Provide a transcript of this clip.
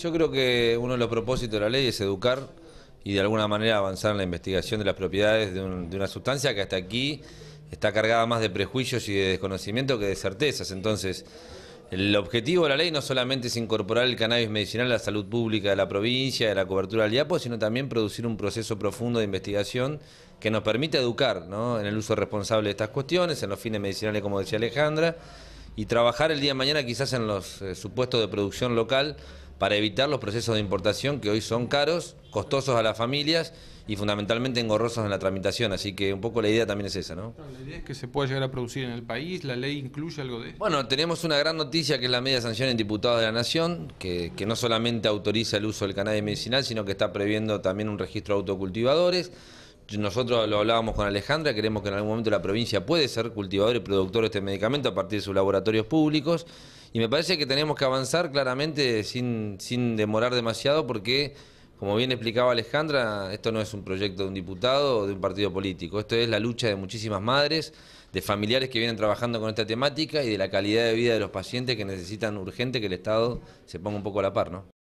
Yo creo que uno de los propósitos de la ley es educar y de alguna manera avanzar en la investigación de las propiedades de, una sustancia que hasta aquí está cargada más de prejuicios y de desconocimiento que de certezas. Entonces, el objetivo de la ley no solamente es incorporar el cannabis medicinal a la salud pública de la provincia, de la cobertura del IAPO, sino también producir un proceso profundo de investigación que nos permita educar ¿no? en el uso responsable de estas cuestiones, en los fines medicinales, como decía Alejandra, y trabajar el día de mañana quizás en los eh, supuestos de producción local para evitar los procesos de importación que hoy son caros, costosos a las familias y fundamentalmente engorrosos en la tramitación, así que un poco la idea también es esa, ¿no? La idea es que se pueda llegar a producir en el país, la ley incluye algo de eso. Bueno, tenemos una gran noticia que es la media sanción en diputados de la Nación, que, no solamente autoriza el uso del cannabis medicinal, sino que está previendo también un registro de autocultivadores. Nosotros lo hablábamos con Alejandra, queremos que en algún momento la provincia puede ser cultivador y productor de este medicamento a partir de sus laboratorios públicos. Y me parece que tenemos que avanzar claramente sin, demorar demasiado porque, como bien explicaba Alejandra, esto no es un proyecto de un diputado o de un partido político. Esto es la lucha de muchísimas madres, de familiares que vienen trabajando con esta temática y de la calidad de vida de los pacientes que necesitan urgente que el Estado se ponga un poco a la par, ¿no?